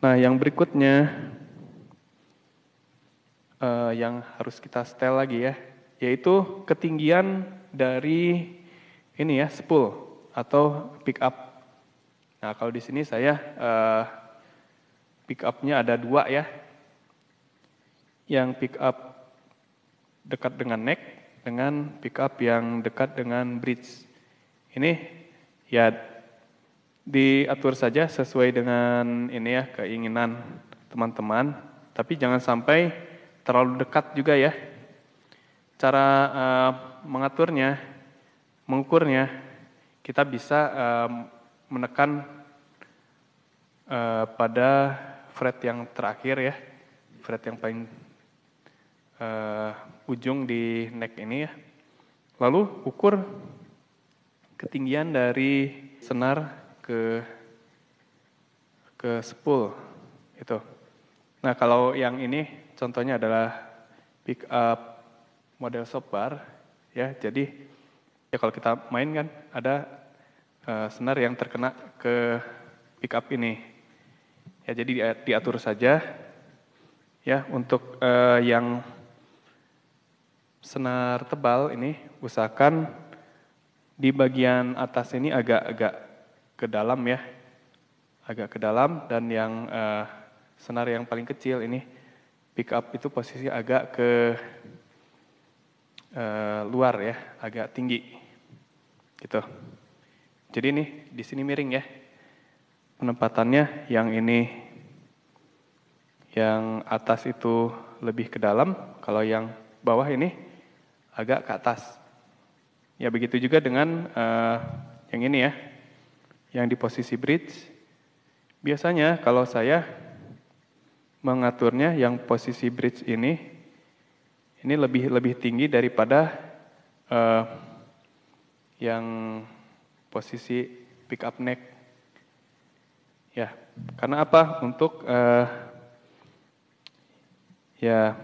Nah, yang berikutnya uh, yang harus kita setel lagi ya, yaitu ketinggian dari ini ya spool atau pick up. Nah, kalau di sini saya uh, pick up-nya ada dua ya. Yang pick up dekat dengan neck dengan pick up yang dekat dengan bridge. Ini ya diatur saja sesuai dengan ini ya keinginan teman-teman. Tapi jangan sampai terlalu dekat juga ya. Cara uh, mengaturnya, mengukurnya, kita bisa uh, menekan uh, pada fret yang terakhir ya, fret yang paling uh, ujung di neck ini ya. Lalu ukur ketinggian dari senar ke ke 10 itu. Nah, kalau yang ini contohnya adalah pick up model sopar ya. Jadi ya kalau kita main kan ada uh, senar yang terkena ke pick up ini. Ya jadi diatur saja ya untuk uh, yang senar tebal ini usahakan di bagian atas ini agak-agak ke dalam ya, agak ke dalam dan yang uh, senar yang paling kecil ini pick up itu posisi agak ke uh, luar ya, agak tinggi gitu. Jadi nih di sini miring ya penempatannya yang ini yang atas itu lebih ke dalam, kalau yang bawah ini agak ke atas. Ya begitu juga dengan uh, yang ini ya yang di posisi bridge, biasanya kalau saya mengaturnya yang posisi bridge ini, ini lebih lebih tinggi daripada uh, yang posisi pick up neck. Ya, karena apa? Untuk uh, ya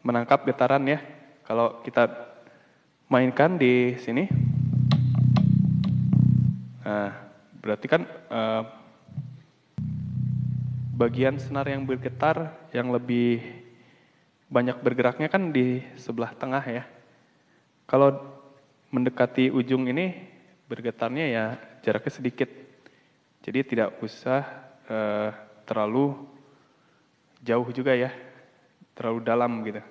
menangkap getaran ya. Kalau kita mainkan di sini. Nah, Berarti kan uh, bagian senar yang bergetar yang lebih banyak bergeraknya kan di sebelah tengah ya. Kalau mendekati ujung ini bergetarnya ya jaraknya sedikit. Jadi tidak usah eh, terlalu jauh juga ya, terlalu dalam gitu.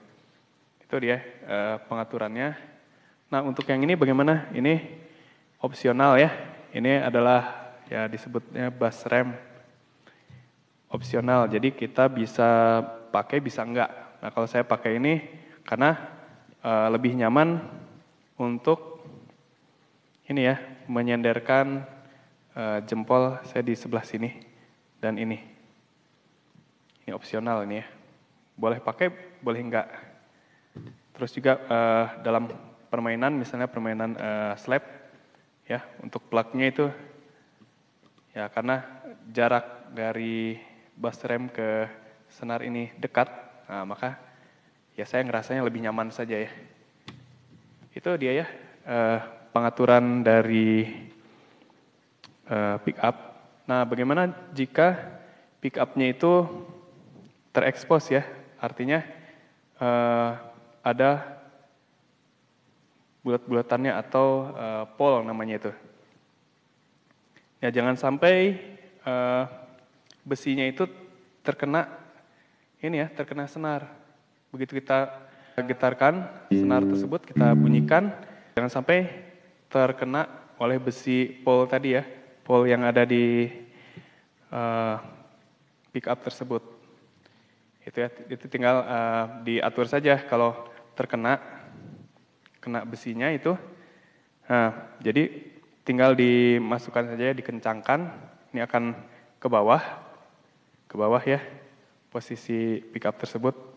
Itu dia eh, pengaturannya. Nah untuk yang ini bagaimana? Ini opsional ya. Ini adalah ya disebutnya bus rem opsional. Jadi kita bisa pakai bisa enggak. Nah, kalau saya pakai ini karena e, lebih nyaman untuk ini ya, menyandarkan e, eh, jempol saya di sebelah sini dan ini. Ini opsional ini ya. Boleh pakai, boleh enggak. Terus juga e, dalam permainan misalnya permainan slap ya, untuk plugnya itu Ya, karena jarak dari bus rem ke senar ini dekat, nah, maka ya saya ngerasanya lebih nyaman saja ya. Itu dia ya eh, pengaturan dari eh, pick up. Nah, bagaimana jika pick upnya itu terekspos ya? Artinya eh, ada bulat-bulatannya atau polong eh, pole namanya itu. Ya jangan sampai uh, besinya itu terkena ini ya, terkena senar. Begitu kita getarkan senar tersebut kita bunyikan jangan sampai terkena oleh besi pole tadi ya, pole yang ada di uh, pick up tersebut. Itu ya, itu tinggal uh, diatur saja kalau terkena kena besinya itu. Nah, jadi tinggal dimasukkan saja, ya, dikencangkan. Ini akan ke bawah, ke bawah ya, posisi pickup tersebut.